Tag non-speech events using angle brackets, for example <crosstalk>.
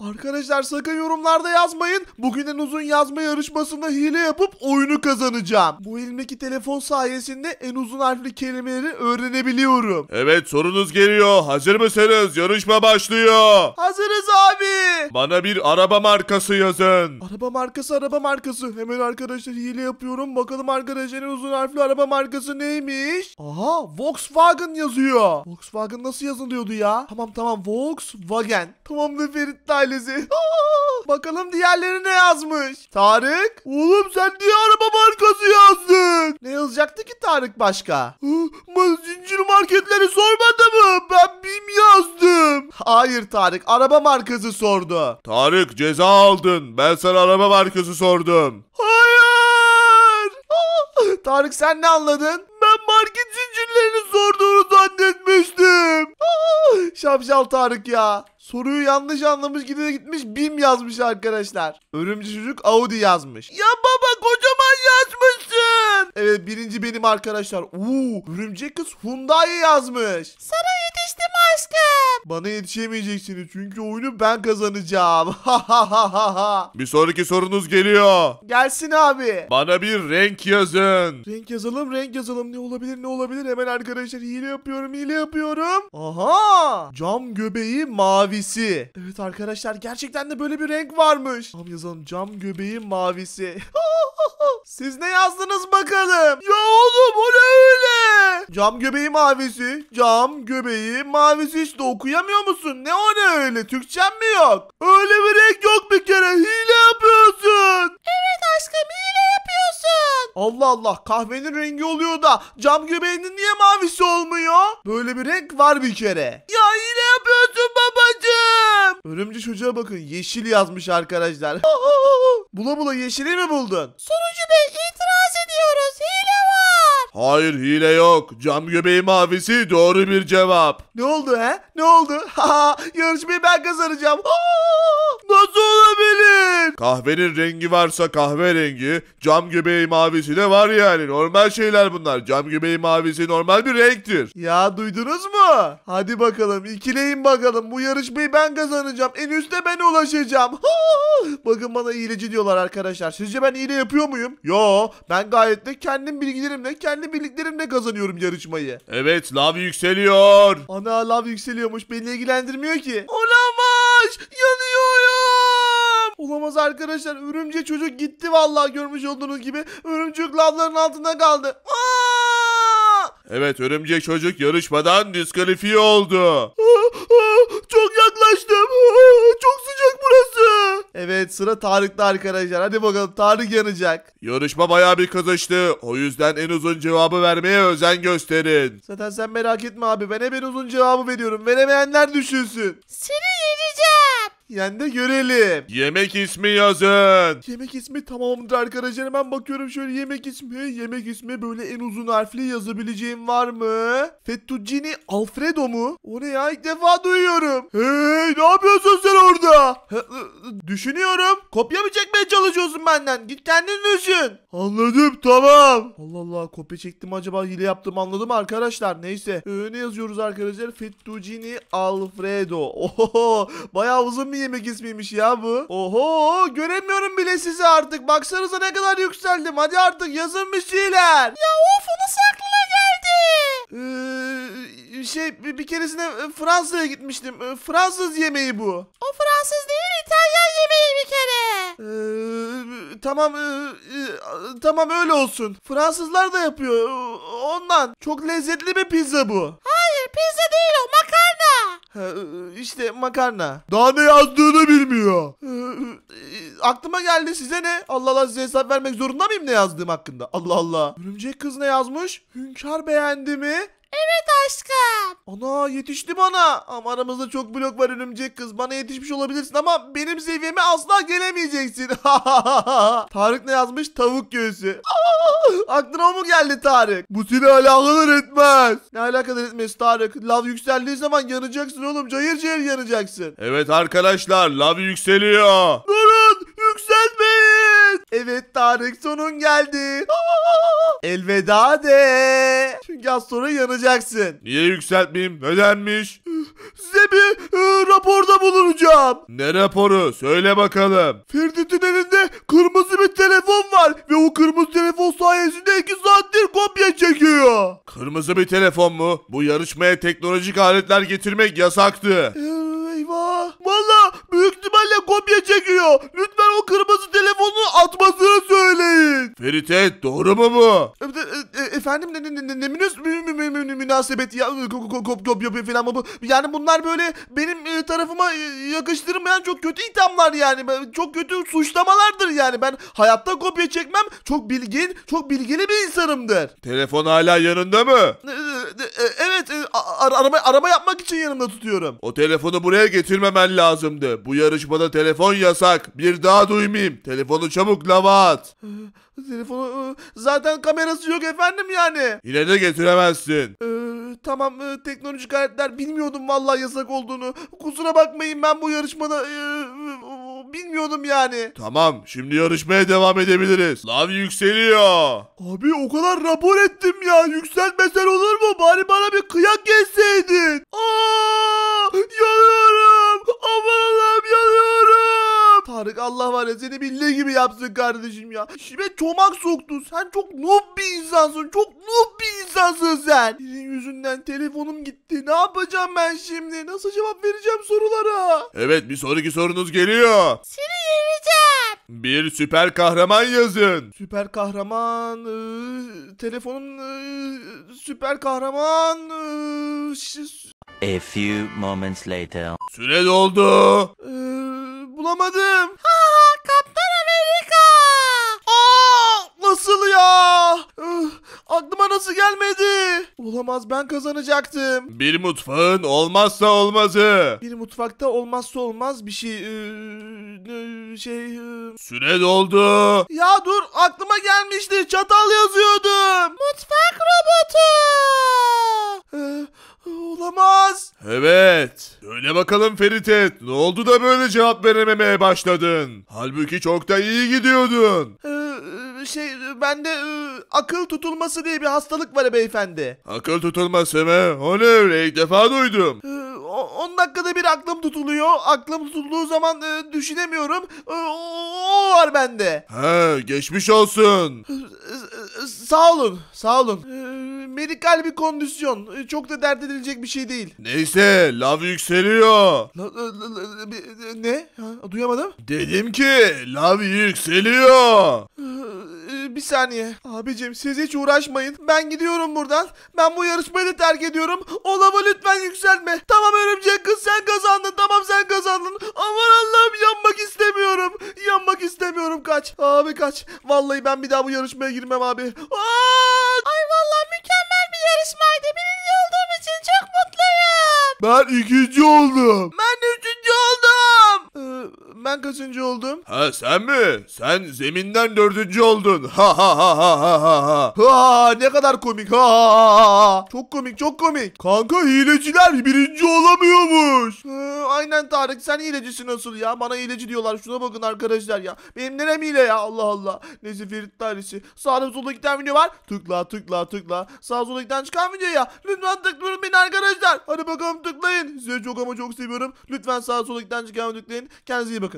Arkadaşlar sakın yorumlarda yazmayın. Bugün uzun yazma yarışmasında hile yapıp oyunu kazanacağım. Bu elimdeki telefon sayesinde en uzun harfli kelimeleri öğrenebiliyorum. Evet sorunuz geliyor. Hazır mısınız? Yarışma başlıyor. Hazırız abi. Bana bir araba markası yazın. Araba markası araba markası. Hemen arkadaşlar hile yapıyorum. Bakalım arkadaşlar en uzun harfli araba markası neymiş? Aha Volkswagen yazıyor. Volkswagen nasıl yazılıyordu ya? Tamam tamam Volkswagen. Tamamdır Ferit Tay ailesi. <laughs> bakalım diğerleri ne yazmış? Tarık. Oğlum sen niye araba markası yazdın? Ne yazacaktı ki Tarık başka? Zincir marketleri sormadı mı? Ben BİM yazdım. Hayır Tarık araba markası sordu. Tarık ceza aldın. Ben sana araba markası sordum. Hayır. Tarık sen ne anladın? Ben market zincirlerini sorduğunu zannetmiştim. <laughs> Şapşal Tarık ya. Soruyu yanlış anlamış gidene gitmiş BİM yazmış arkadaşlar. Örümcü çocuk Audi yazmış. Ya baba kocaman yazmışsın. Birinci benim arkadaşlar. Uuu örümcek kız Hyundai yazmış. Sana yetiştim aşkım. Bana yetişemeyeceksiniz çünkü oyunu ben kazanacağım. <laughs> Ha ha ha ha ha. Bir sonraki sorunuz geliyor. Gelsin abi. Bana bir renk yazın. Renk yazalım renk yazalım. Ne olabilir ne olabilir. Hemen arkadaşlar hile yapıyorum hile yapıyorum. Aha. Cam göbeği mavisi. Evet arkadaşlar gerçekten de böyle bir renk varmış. Tamam yazalım cam göbeği mavisi. <laughs> Siz ne yazdınız bakalım? Allah'ım. Ya oğlum o ne öyle? Cam göbeği mavisi. Cam göbeği mavisi işte okuyamıyor musun? Ne o ne öyle? Türkçem mi yok? Öyle bir renk yok bir kere. Hile yapıyorsun. Evet aşkım hile yapıyorsun. Allah Allah kahvenin rengi oluyor da cam göbeğinin niye mavisi olmuyor? Böyle bir renk var bir kere. Ya hile yapıyorsun babacığım. Örümcü çocuğa bakın yeşil yazmış arkadaşlar. <laughs> bula bula yeşili mi buldun? Sonucu Hayır hile yok. Cam göbeği mavisi doğru bir cevap. Ne oldu he? Ne oldu? <laughs> Ha yarışmayı ben kazanacağım. nasıl olabilir? Kahvenin rengi varsa kahverengi, cam göbeği mavisi de var yani. Normal şeyler bunlar. Cam göbeği mavisi normal bir renktir. Ya duydunuz mu? Hadi bakalım ikileyin bakalım. Bu yarışmayı ben kazanacağım. En üstte ben ulaşacağım. <laughs> Bakın bana iyileci diyorlar arkadaşlar. Sizce ben iyile yapıyor muyum? Yo ben gayet de kendim bilgilerimle kendim kendi birliklerimle kazanıyorum yarışmayı. Evet lav yükseliyor. Ana lav yükseliyormuş beni ilgilendirmiyor ki. Olamaz yanıyorum. Olamaz arkadaşlar örümce çocuk gitti vallahi görmüş olduğunuz gibi. Örümcek lavların altında kaldı. Aa! Evet örümcek çocuk yarışmadan diskalifiye oldu. Aa, aa, çok yaklaştı. Evet sıra Tarık'ta arkadaşlar. Hadi bakalım Tarık yanacak. Yarışma baya bir kızıştı. O yüzden en uzun cevabı vermeye özen gösterin. Zaten sen merak etme abi. Ben hep en uzun cevabı veriyorum. Veremeyenler düşünsün. Seni yeneceğim. Yani de görelim. Yemek ismi yazın. Yemek ismi tamamdır arkadaşlar. Ben bakıyorum şöyle yemek ismi. Yemek ismi böyle en uzun harfli yazabileceğim var mı? Fettuccini Alfredo mu? O ne ya ilk defa duyuyorum. Hey ne yapıyorsun sen orada? Düşünüyorum. Kopya mı çekmeye çalışıyorsun benden? Git kendin düşün. Anladım tamam. Allah Allah kopya çektim acaba hile yaptım anladım arkadaşlar. Neyse. Ee, ne yazıyoruz arkadaşlar? Fettuccini Alfredo. <laughs> Oho bayağı uzun mı yemek ismiymiş ya bu? Oho göremiyorum bile sizi artık. Baksanıza ne kadar yükseldim. Hadi artık yazın bir şeyler. Ya of onu nasıl geldi? Ee, şey bir, keresinde e, Fransa'ya gitmiştim. E, Fransız yemeği bu. O Fransız değil İtalyan yemeği bir kere. Ee, tamam e, e, tamam öyle olsun. Fransızlar da yapıyor. Ondan çok lezzetli bir pizza bu. Ha pizza değil o makarna. E, e, işte makarna. Daha ne yazdığını bilmiyor. E, aklıma geldi size ne? Allah Allah size hesap vermek zorunda mıyım ne yazdığım hakkında? Allah Allah. Örümcek kız ne yazmış? Hünkar beğendi mi? Evet aşkım. Ana yetişti bana. Ama aramızda çok blok var örümcek kız. Bana yetişmiş olabilirsin ama benim seviyeme asla gelemeyeceksin. <laughs> Tarık ne yazmış? Tavuk göğsü. <laughs> Aklına mı geldi Tarık? Bu seni alakadar etmez. Ne alakadar etmez Tarık? Lav yükseldiği zaman yanacaksın oğlum. Cayır cayır yanacaksın. Evet arkadaşlar lav yükseliyor. Durun yükselme. Evet Tarık sonun geldi. <laughs> Elveda de. Çünkü az sonra yanacaksın. Niye yükseltmeyeyim? Ödenmiş. Size <sighs> bir e, raporda bulunacağım. Ne raporu? Söyle bakalım. Feridit'in elinde kırmızı bir telefon var. Ve o kırmızı telefon sayesinde iki saattir kopya çekiyor. Kırmızı bir telefon mu? Bu yarışmaya teknolojik aletler getirmek yasaktı. Eyvah. Valla büyük ihtimalle kopya çekiyor. Lütfen bunu atmasını söyleyin. Ferit doğru mu bu? E, e, e, efendim ne ne ne ne münasebet ya ıı, kopya falan bu. Yani bunlar böyle benim tarafıma yakıştırmayan çok kötü ithamlar yani. Çok kötü suçlamalardır yani. Ben hayatta kopya çekmem. Çok bilgin, çok bilgili bir insanımdır. Telefon hala yanında mı? E, evet e, araba araba yapmak için yanımda tutuyorum. O telefonu buraya getirmemen lazımdı. Bu yarışmada telefon yasak. Bir daha duymayayım. Telefonu çabuk lava at. Ee, telefonu e, zaten kamerası yok efendim yani. Yine de getiremezsin. Ee, tamam teknolojik aletler bilmiyordum vallahi yasak olduğunu. Kusura bakmayın ben bu yarışmada bilmiyordum yani. Tamam şimdi yarışmaya devam edebiliriz. Lav yükseliyor. Abi o kadar rapor ettim ya. Yükselmesen olur mu? Bari bana bir kıyak geçseydin. Aa, yanıyorum. Aman Allah'ım yanıyorum. Tarık Allah var ya seni bildiği gibi yapsın kardeşim ya. İşime çomak soktu. Sen çok noob bir insansın. Çok noob bir insansın sen? Senin yüzünden telefonum gitti. Ne yapacağım ben şimdi? Nasıl cevap vereceğim sorulara? Evet bir sonraki sorunuz geliyor. Seni yeneceğim. Bir süper kahraman yazın. Süper kahraman... ıı, telefonum... ıı, süper kahraman... ıı, A few moments later. Süre doldu. Ee, bulamadım. Ha Kaptan Amerika. Aa, nasıl ya? nasıl gelmedi? Olamaz ben kazanacaktım. Bir mutfağın olmazsa olmazı. Bir mutfakta olmazsa olmaz bir şey. Ee, şey. Iı. Süre doldu. Ya dur aklıma gelmişti. Çatal yazıyordum. Mutfak robotu. Ee, olamaz. Evet. Öyle bakalım Feritet. Ne oldu da böyle cevap verememeye başladın? Halbuki çok da iyi gidiyordun. Ee, şey e, bende e, akıl tutulması diye bir hastalık var beyefendi. Akıl tutulması mı? O ne öyle ilk defa duydum. 10 e, dakikada bir aklım tutuluyor. Aklım tutulduğu zaman düşünemiyorum. o, var bende. He, geçmiş olsun. E, sağ olun, sağ olun. Medikal bir kondisyon. Çok da dert edilecek bir şey değil. Neyse, lav yükseliyor. La, la, la, ne? Ha, duyamadım. Dedim ki, lav yükseliyor. Ee, bir saniye. Abicim siz hiç uğraşmayın. Ben gidiyorum buradan. Ben bu yarışmayı da terk ediyorum. O lava lütfen yükselme. Tamam örümcek kız sen kazandın. Tamam sen kazandın. Aman Allah'ım yanmak istemiyorum. Yanmak istemiyorum kaç. Abi kaç. Vallahi ben bir daha bu yarışmaya girmem abi. Aa! Ay vallahi mükemmel bir yarışmaydı. Birinci olduğum için çok mutluyum. Ben ikinci oldum. Ben ben kaçıncı oldum? Ha sen mi? Sen zeminden dördüncü oldun. Ha ha ha ha ha ha. Ha ne kadar komik. Ha ha ha. ha. Çok komik çok komik. Kanka hileciler birinci olamıyormuş. Ha, aynen Tarık sen hilecisin nasıl ya? Bana hileci diyorlar. Şuna bakın arkadaşlar ya. Benim nerem hile ya? Allah Allah. Neyse Ferit Tarisi. Sağda solda giden video var. Tıkla tıkla tıkla. Sağ solda giden çıkan video ya. Lütfen tıklayın beni arkadaşlar. Hadi bakalım tıklayın. Size çok ama çok seviyorum. Lütfen sağ solda giden çıkan tıklayın. Kendinize iyi bakın.